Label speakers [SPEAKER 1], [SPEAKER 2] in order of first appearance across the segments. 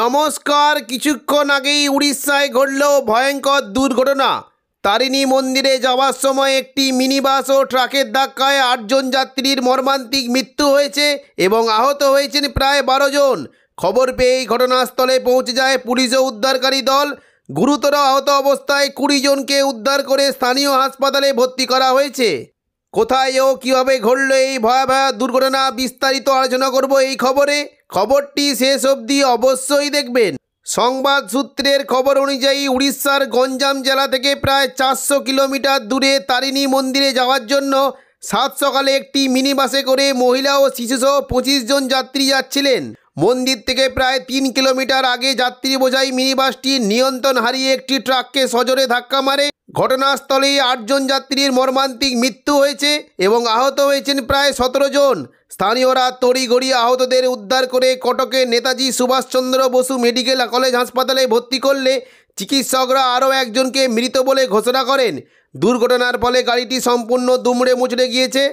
[SPEAKER 1] নমস্কার কিছুক্ষণ আগেই উড়িষ্যায় ঘটল ভয়ঙ্কর দুর্ঘটনা তারিণী মন্দিরে যাওয়ার সময় একটি মিনিবাস ও ট্রাকের ধাক্কায় আটজন যাত্রীর মর্মান্তিক মৃত্যু হয়েছে এবং আহত হয়েছেন প্রায় বারো জন খবর এই ঘটনাস্থলে পৌঁছে যায় পুলিশ ও উদ্ধারকারী দল গুরুতর আহত অবস্থায় কুড়ি জনকে উদ্ধার করে স্থানীয় হাসপাতালে ভর্তি করা হয়েছে কোথায় ও কীভাবে ঘটল এই ভয়াবহ দুর্ঘটনা বিস্তারিত আলোচনা করব এই খবরে খবরটি শেষ অবধি অবশ্যই দেখবেন সংবাদ সূত্রের খবর অনুযায়ী উড়িষ্যার গঞ্জাম জেলা থেকে প্রায় চারশো কিলোমিটার দূরে তারিণী মন্দিরে যাওয়ার জন্য সাত সকালে একটি মিনি বাসে করে মহিলা ও শিশুসহ পঁচিশ জন যাত্রী যাচ্ছিলেন মন্দির থেকে প্রায় তিন কিলোমিটার আগে যাত্রী বোঝাই মিনি বাসটি নিয়ন্ত্রণ হারিয়ে একটি ট্রাককে সজোরে ধাক্কা মারে ঘটনাস্থলেই আটজন যাত্রীর মর্মান্তিক মৃত্যু হয়েছে এবং আহত হয়েছেন প্রায় সতেরো জন স্থানীয়রা তড়িঘড়ি আহতদের উদ্ধার করে কটকে নেতাজি সুভাষচন্দ্র বসু মেডিকেল কলেজ হাসপাতালে ভর্তি করলে চিকিৎসকরা আরও একজনকে মৃত বলে ঘোষণা করেন দুর্ঘটনার ফলে গাড়িটি সম্পূর্ণ দুমড়ে মুচড়ে গিয়েছে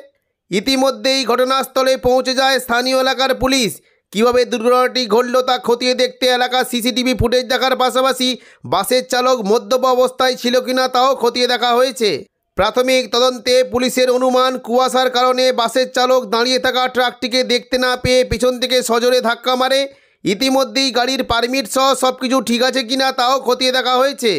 [SPEAKER 1] ইতিমধ্যেই ঘটনাস্থলে পৌঁছে যায় স্থানীয় এলাকার পুলিশ কিভাবে দুর্ঘটনাটি ঘটল তা খতিয়ে দেখতে এলাকার সিসিটিভি ফুটেজ দেখার পাশাপাশি বাসের চালক মদ্যপ অবস্থায় ছিল কিনা তাও খতিয়ে দেখা হয়েছে প্রাথমিক তদন্তে পুলিশের অনুমান কুয়াশার কারণে বাসের চালক দাঁড়িয়ে থাকা ট্রাকটিকে দেখতে না পেয়ে পিছন থেকে সজোরে ধাক্কা মারে ইতিমধ্যেই গাড়ির পারমিট সহ সব কিছু ঠিক আছে কিনা তাও খতিয়ে দেখা হয়েছে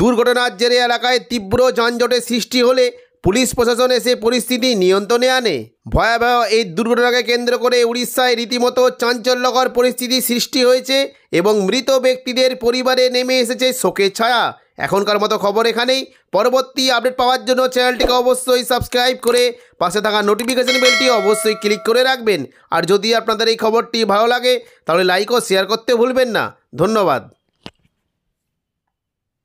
[SPEAKER 1] দুর্ঘটনার জেরে এলাকায় তীব্র যানজটের সৃষ্টি হলে পুলিশ প্রশাসন এসে পরিস্থিতি নিয়ন্ত্রণে আনে ভয়াবহ এই দুর্ঘটনাকে কেন্দ্র করে উড়িষ্যায় রীতিমতো চাঞ্চল্যকর পরিস্থিতি সৃষ্টি হয়েছে এবং মৃত ব্যক্তিদের পরিবারে নেমে এসেছে শোকের ছায়া এখনকার মতো খবর এখানেই পরবর্তী আপডেট পাওয়ার জন্য চ্যানেলটিকে অবশ্যই সাবস্ক্রাইব করে পাশে থাকা নোটিফিকেশান বেলটি অবশ্যই ক্লিক করে রাখবেন আর যদি আপনাদের এই খবরটি ভালো লাগে তাহলে লাইক ও শেয়ার করতে ভুলবেন না ধন্যবাদ